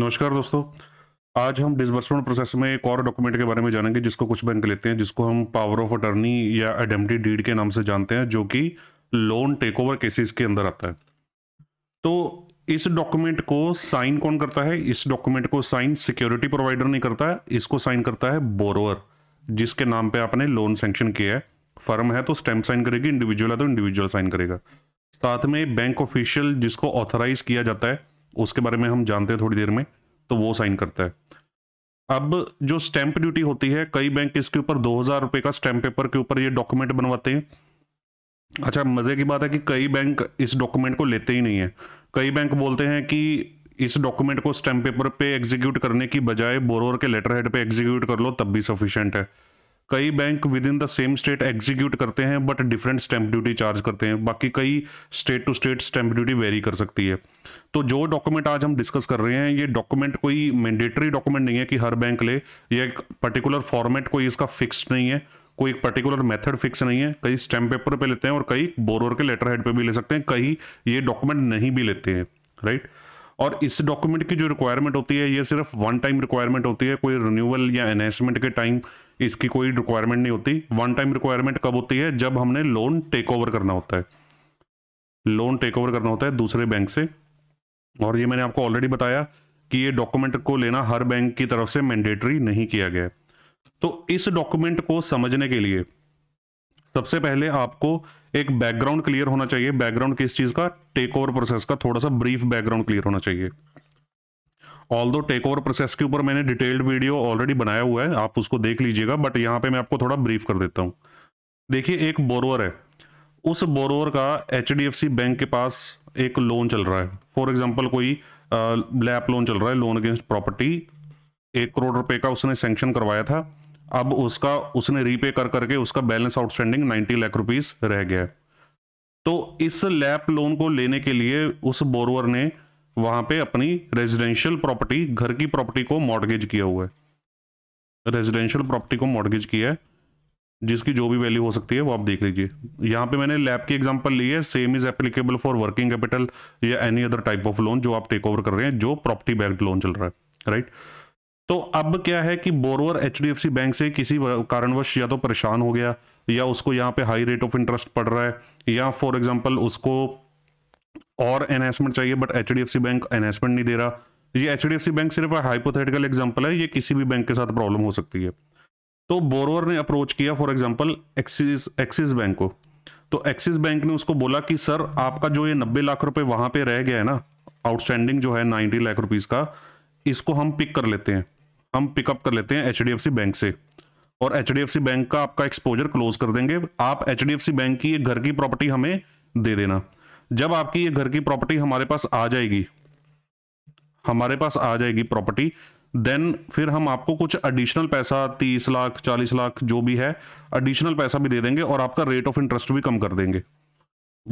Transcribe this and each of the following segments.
नमस्कार दोस्तों आज हम डिसबर्समेंट प्रोसेस में एक और डॉक्यूमेंट के बारे में जानेंगे जिसको कुछ बैंक लेते हैं जिसको हम पावर ऑफ अटर्नी या आइडेंटिटी डीड के नाम से जानते हैं जो कि लोन टेक ओवर केसेस के अंदर आता है तो इस डॉक्यूमेंट को साइन कौन करता है इस डॉक्यूमेंट को साइन सिक्योरिटी प्रोवाइडर नहीं करता है इसको साइन करता है बोरोअर जिसके नाम पर आपने लोन सेंक्शन किया है फर्म है तो स्टैम्प साइन करेगी इंडिविजुअल है तो इंडिविजुअल साइन करेगा साथ में बैंक ऑफिशियल जिसको ऑथराइज किया जाता है उसके बारे में हम जानते हैं थोड़ी देर में तो वो साइन करता है अब जो स्टैंप ड्यूटी होती है कई बैंक इसके ऊपर दो हजार रुपए का स्टैंप पेपर के ऊपर ये डॉक्यूमेंट बनवाते हैं अच्छा मजे की बात है कि कई बैंक इस डॉक्यूमेंट को लेते ही नहीं है कई बैंक बोलते हैं कि इस डॉक्यूमेंट को स्टैंप पेपर पे एग्जीक्यूट करने की बजाय बोरोर के लेटर हेड पे एग्जीक्यूट कर लो तब भी सफिशियंट है कई bank within the same state execute करते हैं but different stamp duty charge करते हैं बाकी कई state to state stamp duty vary कर सकती है तो जो डॉक्यूमेंट आज हम डिस्कस कर रहे हैं ये डॉक्यूमेंट कोई मैंडेटरी डॉक्यूमेंट नहीं है कि हर बैंक ले ये एक पर्टिकुलर फॉर्मेट कोई इसका फिक्स नहीं है कोई एक पर्टिकुलर मेथड फिक्स नहीं है कई स्टैंप पेपर पे लेते हैं और कई बोरोर के लेटर हेड पे भी ले सकते हैं कई ये डॉक्यूमेंट नहीं भी लेते हैं राइट right? और इस डॉक्यूमेंट की जो रिक्वायरमेंट होती है ये सिर्फ वन टाइम रिक्वायरमेंट होती है कोई रिन्यूअल या एनहेंसमेंट के टाइम इसकी कोई रिक्वायरमेंट नहीं होती वन टाइम रिक्वायरमेंट कब होती है जब हमने लोन टेक ओवर करना होता है लोन टेक ओवर करना होता है दूसरे बैंक से और ये मैंने आपको ऑलरेडी बताया कि ये डॉक्यूमेंट को लेना हर बैंक की तरफ से मैंडेटरी नहीं किया गया तो इस डॉक्यूमेंट को समझने के लिए सबसे पहले आपको एक बैकग्राउंड क्लियर होना चाहिए बैकग्राउंड किस चीज का टेक ओवर प्रोसेस का थोड़ा सा ब्रीफ बैकग्राउंड क्लियर होना चाहिए ऑल दो टेक ओवर प्रोसेस के ऊपर मैंने डिटेल्ड वीडियो ऑलरेडी बनाया हुआ है आप उसको देख लीजिएगा बट यहाँ पे मैं आपको थोड़ा ब्रीफ कर देता हूँ देखिए एक बोरोअर है उस बोरोअर का एच बैंक के पास एक लोन चल रहा है फॉर एग्जाम्पल कोई लैप लोन चल रहा है लोन अगेंस्ट प्रॉपर्टी एक करोड़ रुपए का उसने सेंक्शन करवाया था अब उसका उसने रीपे कर करके उसका balance outstanding ninety lakh rupees रह गया तो इस लैप लोन को लेने के लिए उस बोरवर ने वहां पे अपनी रेजिडेंशियल प्रॉपर्टी घर की प्रॉपर्टी को मॉडगेज किया हुआ है रेजिडेंशियल प्रॉपर्टी को मॉडगेज किया है जिसकी जो भी वैल्यू हो सकती है वो आप देख लीजिए यहाँ पे मैंने लैब की एग्जांपल ली है same is applicable for working capital या any other type of loan जो आप टेक ओवर कर रहे हैं जो प्रॉपर्टी बैक्ड लोन चल रहा है राइट right? तो अब क्या है कि बोरवर एच बैंक से किसी कारणवश या तो परेशान हो गया या उसको यहाँ पे हाई रेट ऑफ इंटरेस्ट पड़ रहा है या फॉर एग्जाम्पल उसको और एनहेंसमेंट चाहिए बट एच बैंक एनहेंसमेंट नहीं दे रहा ये एच बैंक सिर्फ हाइपोथेटिकल एग्जाम्पल है ये किसी भी बैंक के साथ प्रॉब्लम हो सकती है तो बोरवर ने अप्रोच किया for example Axis Axis bank को तो एक्सिस बैंक ने उसको बोला कि सर आपका जो ये नब्बे लाख रुपए वहां पे रह गया है ना आउटस्टैंडिंग जो है नाइनटी लाख रुपीज का इसको हम पिक कर लेते हैं हम पिकअप कर लेते हैं एच बैंक से और एच बैंक का आपका एक्सपोजर क्लोज कर देंगे आप एच बैंक की ये घर की प्रॉपर्टी हमें दे देना जब आपकी ये घर की प्रॉपर्टी हमारे पास आ जाएगी हमारे पास आ जाएगी प्रॉपर्टी देन फिर हम आपको कुछ एडिशनल पैसा तीस लाख चालीस लाख जो भी है एडिशनल पैसा भी दे देंगे और आपका रेट ऑफ इंटरेस्ट भी कम कर देंगे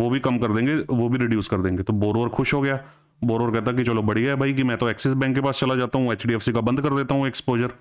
वो भी कम कर देंगे वो भी रिड्यूस कर देंगे तो बोरोवर खुश हो गया बोर और कहता कि चलो बढ़िया है भाई कि मैं तो एक्सिस बैंक के पास चला जाता हूँ एच का बंद कर देता हूँ एक्सपोजर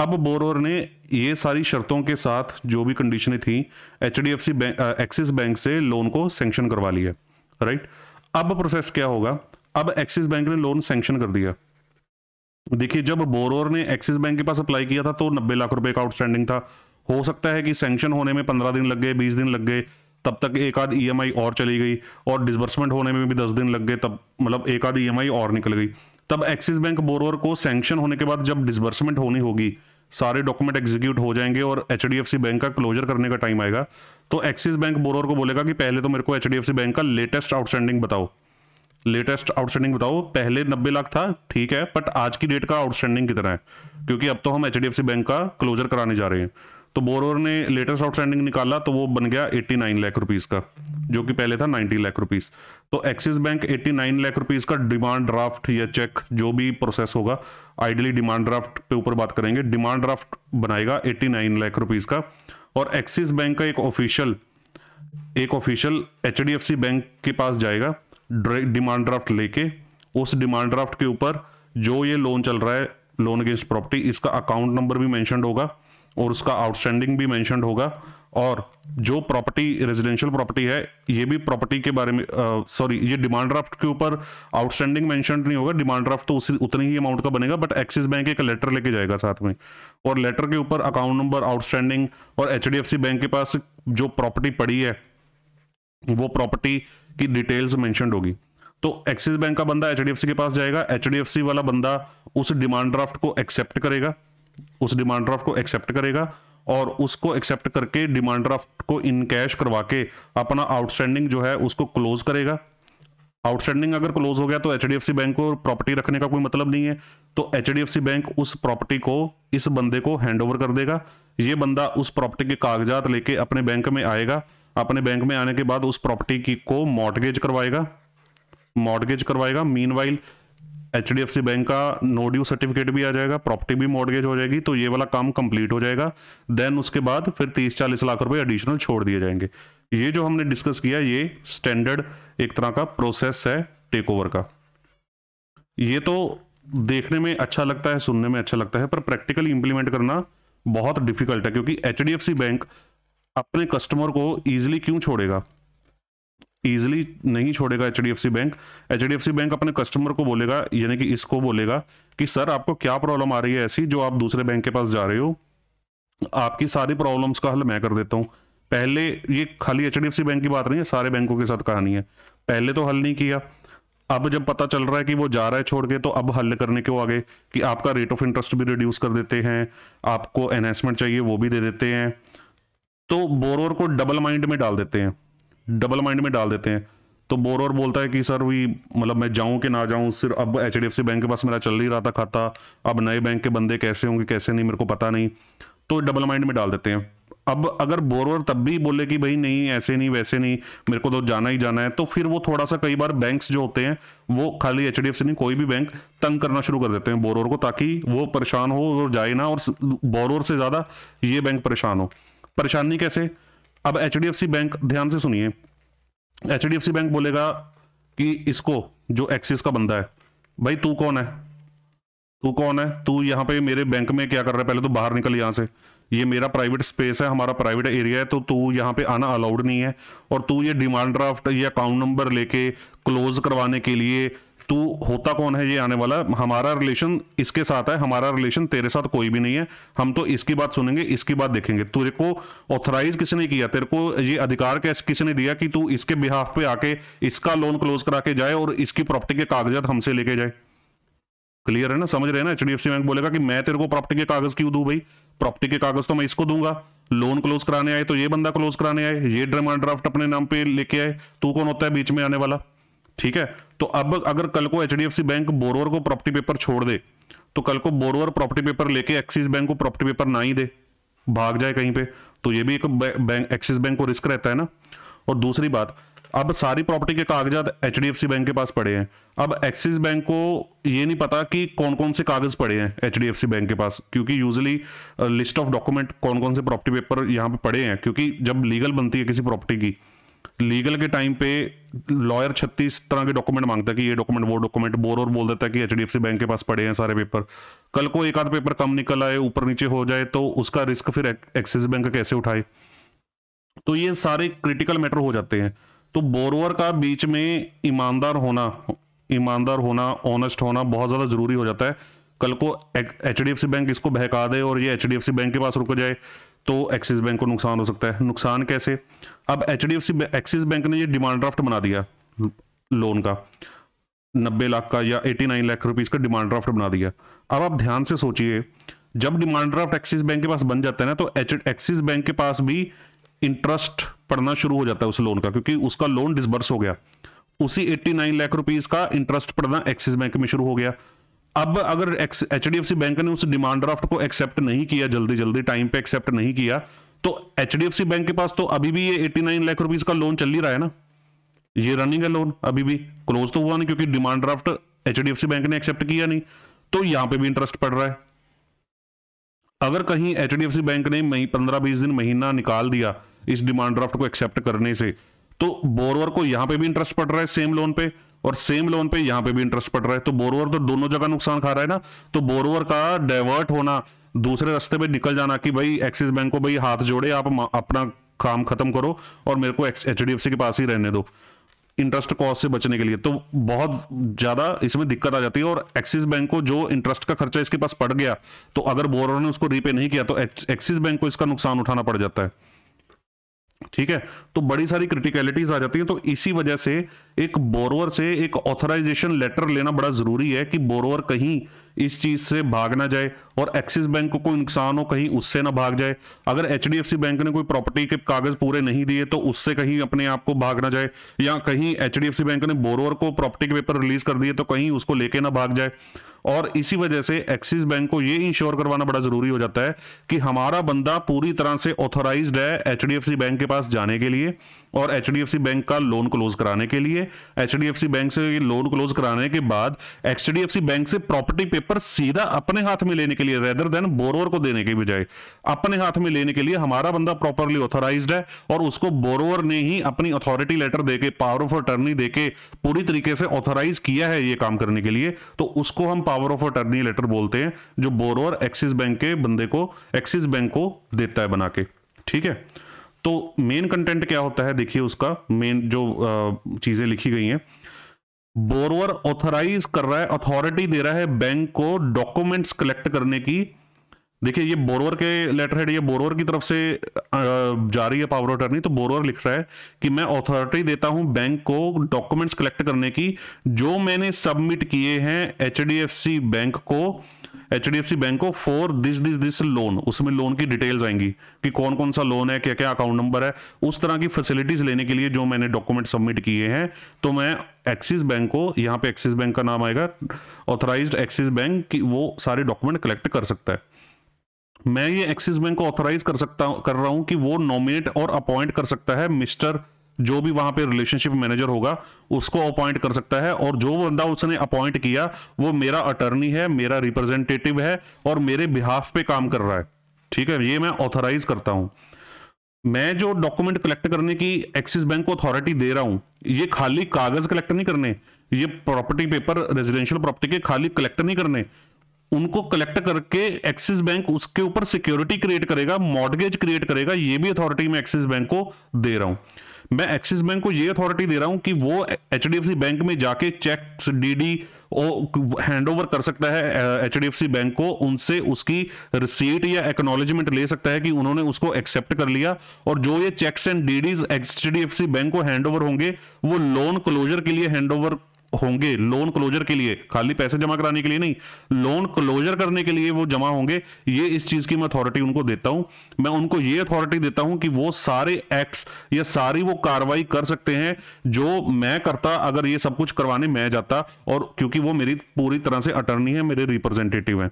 अब बोरोर ने ये सारी शर्तों के साथ जो भी कंडीशनें थी H D F C bank Axis bank से लोन को सेंक्शन करवा लिया राइट अब प्रोसेस क्या होगा अब एक्सिस बैंक ने लोन सेंक्शन कर दिया देखिए जब बोरोर ने एक्सिस बैंक के पास अप्लाई किया था तो नब्बे लाख रुपए का आउटस्टैंडिंग था हो सकता है कि सेंक्शन होने में पंद्रह दिन लग गए बीस दिन लग गए तब तक एक आध ई e और चली गई और डिसबर्समेंट होने में भी दस दिन लग गए तब मतलब एक आध ई e और निकल गई तब एक्सिस बैंक बोरोवर को सैंक्शन होने के बाद जब डिसबर्समेंट होनी होगी सारे डॉक्यूमेंट एग्जीक्यूट हो जाएंगे और एच बैंक का क्लोजर करने का टाइम आएगा तो एक्सिस बैंक बोरोवर को बोलेगा कि पहले तो मेरे को एच बैंक का लेटेस्ट आउटस्टैंडिंग बताओ लेटेस्ट आउटस्टैंडिंग बताओ पहले नब्बे लाख था ठीक है बट आज की डेट का आउटस्टैंडिंग कितना है क्योंकि अब तो हम एच बैंक का क्लोजर कराने जा रहे हैं तो बोरोर ने लेटेस्ट आउटस्टैंडिंग निकाला तो वो बन गया 89 लाख रुपीस का जो कि पहले था 90 लाख रुपीस तो एक्सिस बैंक 89 लाख रुपीस का डिमांड ड्राफ्ट या चेक जो भी प्रोसेस होगा आइडली डिमांड ड्राफ्ट पे ऊपर बात करेंगे डिमांड ड्राफ्ट बनाएगा 89 लाख रुपीस का और एक्सिस बैंक का एक ऑफिशियल एक ऑफिशियल एच बैंक के पास जाएगा डिमांड ड्राफ्ट लेके उस डिमांड ड्राफ्ट के ऊपर जो ये लोन चल रहा है लोन अगेंस्ट प्रॉपर्टी इसका अकाउंट नंबर भी मैंशन होगा और उसका आउटस्टैंडिंग भी मैंशन होगा और जो प्रॉपर्टी रेजिडेंशियल प्रॉपर्टी है ये भी प्रॉपर्टी के बारे में सॉरी ये डिमांड ड्राफ्ट के ऊपर आउटस्टैंडिंग मेंशन नहीं होगा डिमांड ड्राफ्ट तो उसी उतनी ही अमाउंट का बनेगा बट एक्सिस बैंक एक लेटर लेके जाएगा साथ में और लेटर के ऊपर अकाउंट नंबर आउटस्टैंडिंग और एच बैंक के पास जो प्रॉपर्टी पड़ी है वो प्रॉपर्टी की डिटेल्स मैंशन होगी तो एक्सिस बैंक का बंदा एच के पास जाएगा एच वाला बंदा उस डिमांड ड्राफ्ट को एक्सेप्ट करेगा उस डिमांड ड्राफ्ट को एक्सेप्ट करेगा और उसको एक्सेप्ट करके डिमांड ड्राफ्ट को इन कैश करवा के अपना आउटस्टैंडिंग जो है उसको क्लोज करेगा आउटस्टैंडिंग अगर क्लोज हो गया तो एच बैंक को प्रॉपर्टी रखने का कोई मतलब नहीं है तो एच बैंक उस प्रॉपर्टी को इस बंदे को हैंड ओवर कर देगा ये बंदा उस प्रॉपर्टी के कागजात लेके अपने बैंक में आएगा अपने बैंक में आने के बाद उस प्रॉपर्टी की को मॉडगेज करवाएगा मॉडगेज करवाएगा मीन एच बैंक का नो ड्यू सर्टिफिकेट भी आ जाएगा प्रॉपर्टी भी मॉडगेज हो जाएगी तो ये वाला काम कंप्लीट हो जाएगा देन उसके बाद फिर तीस चालीस लाख रुपए एडिशनल छोड़ दिए जाएंगे ये जो हमने डिस्कस किया ये स्टैंडर्ड एक तरह का प्रोसेस है टेक ओवर का ये तो देखने में अच्छा लगता है सुनने में अच्छा लगता है पर प्रैक्टिकली इंप्लीमेंट करना बहुत डिफिकल्ट है क्योंकि एच बैंक अपने कस्टमर को ईजिली क्यों छोड़ेगा ईजिली नहीं छोड़ेगा एच बैंक एच बैंक अपने कस्टमर को बोलेगा यानी कि इसको बोलेगा कि सर आपको क्या प्रॉब्लम आ रही है ऐसी जो आप दूसरे बैंक के पास जा रहे हो आपकी सारी प्रॉब्लम्स का हल मैं कर देता हूँ पहले ये खाली एच बैंक की बात नहीं है सारे बैंकों के साथ कहानी है पहले तो हल नहीं किया अब जब पता चल रहा है कि वो जा रहा है छोड़ के तो अब हल करने के वो आगे कि आपका रेट ऑफ इंटरेस्ट भी रिड्यूस कर देते हैं आपको एनहेंसमेंट चाहिए वो भी दे देते हैं तो बोरोर को डबल माइंड में डाल देते हैं डबल माइंड में डाल देते हैं तो बोरोर बोलता है कि सर भी मतलब मैं जाऊं कि ना जाऊं सिर्फ अब एच बैंक के पास मेरा चल ही रहा था खाता अब नए बैंक के बंदे कैसे होंगे कैसे नहीं मेरे को पता नहीं तो डबल माइंड में डाल देते हैं अब अगर बोरोवर तब भी बोले कि भाई नहीं ऐसे नहीं वैसे नहीं मेरे को तो जाना ही जाना है तो फिर वो थोड़ा सा कई बार बैंक्स जो होते हैं वो खाली एच नहीं कोई भी बैंक तंग करना शुरू कर देते हैं बोरोवर को ताकि वो परेशान हो और जाए ना और बोरोवर से ज़्यादा ये बैंक परेशान हो परेशानी कैसे अब एच बैंक ध्यान से सुनिए एच बैंक बोलेगा कि इसको जो एक्सिस का बंदा है भाई तू कौन है तू कौन है तू यहाँ पे मेरे बैंक में क्या कर रहा है पहले तो बाहर निकल यहाँ से ये मेरा प्राइवेट स्पेस है हमारा प्राइवेट एरिया है तो तू यहाँ पे आना अलाउड नहीं है और तू ये डिमांड ड्राफ्ट या अकाउंट नंबर लेके क्लोज करवाने के लिए तू होता कौन है ये आने वाला हमारा रिलेशन इसके साथ है हमारा रिलेशन तेरे साथ कोई भी नहीं है हम तो इसकी बात सुनेंगे इसकी बात देखेंगे तेरे को ऑथराइज किसने किया तेरे को ये अधिकार कैसे किसने दिया कि तू इसके बिहाफ पे आके इसका लोन क्लोज करा के जाए और इसकी प्रॉपर्टी के कागजात हमसे लेके जाए क्लियर है ना समझ रहे ना एच बैंक बोलेगा कि मैं तेरे को प्रॉपर्टी के कागज क्यों दू भाई प्रॉपर्टी के कागज तो मैं इसको दूंगा लोन क्लोज कराने आए तो ये बंदा क्लोज कराने आए ये ड्रमांड ड्राफ्ट अपने नाम पे लेके आए तू कौन होता है बीच में आने वाला ठीक है तो अब अगर कल को एच बैंक बोरोवर को प्रॉपर्टी पेपर छोड़ दे तो कल को बोरोवर प्रॉपर्टी पेपर लेके एक्सिस बैंक को प्रॉपर्टी पेपर ना ही दे भाग जाए कहीं पे तो ये भी एक बैंक एक्सिस बैंक को रिस्क रहता है ना और दूसरी बात अब सारी प्रॉपर्टी के कागजात एच बैंक के पास पड़े हैं अब एक्सिस बैंक को ये नहीं पता कि कौन कौन से कागज पड़े हैं एच बैंक के पास क्योंकि यूजली लिस्ट ऑफ डॉक्यूमेंट कौन कौन से प्रॉपर्टी पेपर यहाँ पे पड़े हैं क्योंकि जब लीगल बनती है किसी प्रॉपर्टी की लीगल के टाइम पे लॉयर छत्तीस तरह के डॉक्यूमेंट मांगता है कि ये डॉक्यूमेंट वो डॉक्यूमेंट बोर और बोल देता है कि एच बैंक के पास पड़े हैं सारे पेपर कल को एक आध पेपर कम निकल आए ऊपर नीचे हो जाए तो उसका रिस्क फिर एक्सिस बैंक कैसे उठाए तो ये सारे क्रिटिकल मैटर हो जाते हैं तो बोरवर का बीच में ईमानदार होना ईमानदार होना ऑनेस्ट होना बहुत ज़्यादा ज़रूरी हो जाता है कल को एच बैंक इसको बहका दे और ये एच बैंक के पास रुक जाए तो एक्सिस बैंक को नुकसान हो सकता है नुकसान कैसे अब H D F C Axis bank ने ये डिमांड ड्राफ्ट बना दिया लोन का नब्बे लाख का या एटी नाइन लाख रुपीज़ का डिमांड ड्राफ्ट बना दिया अब आप ध्यान से सोचिए जब डिमांड ड्राफ्ट एक्सिस बैंक के पास बन जाता है ना तो एक्सिस बैंक के पास भी इंटरेस्ट पड़ना शुरू हो जाता है उस लोन का क्योंकि उसका लोन डिसबर्स हो गया उसी नाइन लाख रुपीज का इंटरेस्ट पड़ना एक्सिस बैंक में शुरू हो गया अब अगर H D F C bank ने उस डिमांड ड्राफ्ट को एक्सेप्ट नहीं किया जल्दी जल्दी टाइम पे एक्सेप्ट नहीं किया तो H D F C bank के पास तो अभी भी ये नाइन लाख रुपीज का लोन चल ही रहा है ना ये रनिंग है लोन अभी भी क्लोज तो हुआ नहीं क्योंकि demand draft H D F C bank ने एक्सेप्ट किया नहीं तो यहां पर भी इंटरेस्ट पड़ रहा है अगर कहीं H D F C bank ने पंद्रह बीस दिन महीना निकाल दिया इस डिमांड ड्राफ्ट को एक्सेप्ट करने से तो बोरवर को यहां पर भी इंटरेस्ट पड़ रहा है सेम लोन पे और सेम लोन पे यहाँ पे भी इंटरेस्ट पड़ रहा है तो बोरोवर तो दोनों जगह नुकसान खा रहा है ना तो बोरोवर का डाइवर्ट होना दूसरे रास्ते पे निकल जाना कि भाई एक्सिस बैंक को भाई हाथ जोड़े आप अपना काम खत्म करो और मेरे को एच के पास ही रहने दो इंटरेस्ट कॉस्ट से बचने के लिए तो बहुत ज़्यादा इसमें दिक्कत आ जाती है और एक्सिस बैंक को जो इंटरेस्ट का खर्चा इसके पास पड़ गया तो अगर बोरोवर ने उसको रीपे नहीं किया तो एक्सिस बैंक को इसका नुकसान उठाना पड़ जाता है ठीक है तो बड़ी सारी क्रिटिकलिटीज आ जाती है तो इसी वजह से एक बोरोवर से एक ऑथराइजेशन लेटर लेना बड़ा जरूरी है कि बोरोवर कहीं इस चीज से भाग ना जाए और एक्सिस बैंक को कोई नुकसान हो कहीं उससे ना भाग जाए अगर एच बैंक ने कोई प्रॉपर्टी के कागज पूरे नहीं दिए तो उससे कहीं अपने आप को भाग ना जाए या कहीं एच बैंक ने बोरोवर को प्रॉपर्टी के पेपर रिलीज कर दिए तो कहीं उसको लेके ना भाग जाए और इसी वजह से एक्सिस बैंक को ये इंश्योर करवाना बड़ा ज़रूरी हो जाता है कि हमारा बंदा पूरी तरह से ऑथोराइज है एच बैंक के पास जाने के लिए और एच बैंक का लोन क्लोज कराने के लिए एच बैंक से लोन क्लोज कराने के बाद एच बैंक से प्रॉपर्टी पेपर सीधा अपने हाथ में लेने के लिए रेदर देन बोरोवर को देने के बजाय अपने हाथ में लेने के लिए हमारा बंदा प्रॉपरली ऑथोराइज है और उसको बोरोवर ने ही अपनी अथॉरिटी लेटर देके पावर ऑफ अटर्नी देके पूरी तरीके से ऑथोराइज किया है ये काम करने के लिए तो उसको हम पावर ऑफ अटर्नी लेटर बोलते हैं जो बोरोवर एक्सिस बैंक के बंदे को एक्सिस बैंक को देता है बना के ठीक है तो मेन कंटेंट क्या होता है देखिए उसका मेन जो चीजें लिखी गई हैं बोरवर ऑथराइज कर रहा है अथॉरिटी दे रहा है बैंक को डॉक्यूमेंट्स कलेक्ट करने की देखिए ये बोरवर के लेटर हेड ये बोरवर की तरफ से जारी है पावर अटर्नी तो बोरवर लिख रहा है कि मैं अथॉरिटी देता हूं बैंक को डॉक्यूमेंट्स कलेक्ट करने की जो मैंने सबमिट किए हैं एचडीएफसी बैंक को एचडीएफसी बैंक को for this this this loan उसमें लोन की डिटेल्स आएंगी कि कौन कौन सा लोन है क्या क्या अकाउंट नंबर है उस तरह की फैसिलिटीज लेने के लिए जो मैंने डॉक्यूमेंट सबमिट किए हैं तो मैं एक्सिस बैंक को यहाँ पे एक्सिस बैंक का नाम आएगा ऑथराइज्ड एक्सिस बैंक की वो सारे डॉक्यूमेंट कलेक्ट कर सकता है मैं ये एक्सिस बैंक को ऑथोराइज कर सकता कर रहा हूं कि वो नॉमिनेट और अपॉइंट कर सकता है मिस्टर जो भी वहां पे रिलेशनशिप मैनेजर होगा उसको अपॉइंट कर सकता है और जो बंदा उसने अपॉइंट किया वो मेरा अटर्नी है मेरा रिप्रेजेंटेटिव है और मेरे बिहाफ पे काम कर रहा है ठीक है ये मैं ऑथोराइज करता हूं मैं जो डॉक्यूमेंट कलेक्ट करने की एक्सिस बैंक को अथॉरिटी दे रहा हूं ये खाली कागज कलेक्ट नहीं करने ये प्रॉपर्टी पेपर रेजिडेंशियल प्रॉपर्टी के खाली कलेक्ट नहीं करने उनको कलेक्ट करके एक्सिस बैंक उसके ऊपर सिक्योरिटी क्रिएट करेगा मॉडगेज क्रिएट करेगा ये भी अथॉरिटी मैं एक्सिस बैंक को दे रहा हूं मैं एक्सिस बैंक को ये अथॉरिटी दे रहा हूं कि वो एच बैंक में जाके डी डीडी हैंड ओवर कर सकता है एच बैंक को उनसे उसकी रिसीट या एक्नोलेजमेंट ले सकता है कि उन्होंने उसको एक्सेप्ट कर लिया और जो ये cheques and DDs H bank को हैंड होंगे वो लोन क्लोजर के लिए हैंड होंगे लोन क्लोजर के लिए खाली पैसे जमा कराने के लिए नहीं लोन क्लोजर करने के लिए वो जमा होंगे ये इस चीज की मैं अथॉरिटी उनको देता हूं मैं उनको ये अथॉरिटी देता हूं कि वो सारे एक्ट या सारी वो कार्रवाई कर सकते हैं जो मैं करता अगर ये सब कुछ करवाने मैं जाता और क्योंकि वो मेरी पूरी तरह से अटर्नी है मेरे रिप्रेजेंटेटिव है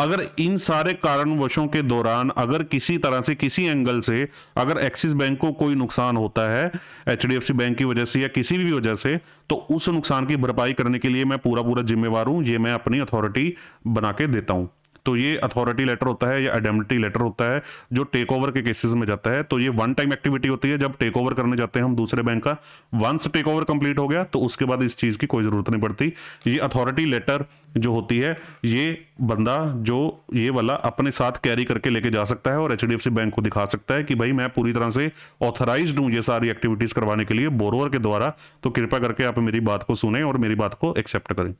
अगर इन सारे कारणवशों के दौरान अगर किसी तरह से किसी एंगल से अगर एक्सिस बैंक को कोई नुकसान होता है एच बैंक की वजह से या किसी भी वजह से तो उस नुकसान की भरपाई करने के लिए मैं पूरा पूरा जिम्मेवार हूँ ये मैं अपनी अथॉरिटी बना के देता हूँ तो ये अथॉरिटी लेटर होता है या एडेम्टी लेटर होता है जो टेक ओवर के केसेस में जाता है तो ये वन टाइम एक्टिविटी होती है जब टेक ओवर करने जाते हैं हम दूसरे बैंक का वंस टेक ओवर कंप्लीट हो गया तो उसके बाद इस चीज़ की कोई ज़रूरत नहीं पड़ती ये अथॉरिटी लेटर जो होती है ये बंदा जो ये वाला अपने साथ कैरी करके लेके जा सकता है और एच बैंक को दिखा सकता है कि भाई मैं पूरी तरह से ऑथराइज हूँ ये सारी एक्टिविटीज़ करवाने के लिए बोरोवर के द्वारा तो कृपा करके आप मेरी बात को सुने और मेरी बात को एक्सेप्ट करें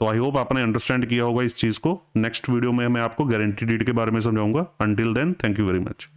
तो आई होप आपने अंडरस्टैंड किया होगा इस चीज़ को नेक्स्ट वीडियो में मैं आपको गारंटी डीड के बारे में समझाऊंगा until then thank you very much